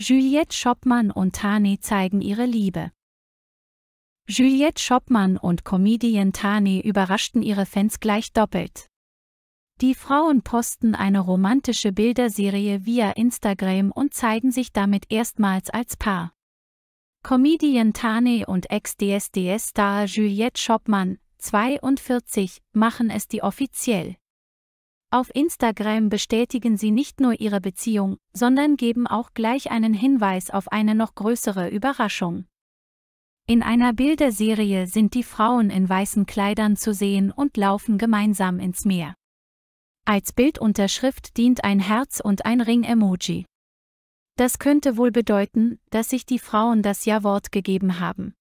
Juliette Schoppmann und Tane zeigen ihre Liebe. Juliette Schoppmann und Comedian Tane überraschten ihre Fans gleich doppelt. Die Frauen posten eine romantische Bilderserie via Instagram und zeigen sich damit erstmals als Paar. Comedian Tane und Ex-DSDS-Star Juliette Schoppmann, 42, machen es die offiziell. Auf Instagram bestätigen sie nicht nur ihre Beziehung, sondern geben auch gleich einen Hinweis auf eine noch größere Überraschung. In einer Bilderserie sind die Frauen in weißen Kleidern zu sehen und laufen gemeinsam ins Meer. Als Bildunterschrift dient ein Herz und ein Ring-Emoji. Das könnte wohl bedeuten, dass sich die Frauen das Ja-Wort gegeben haben.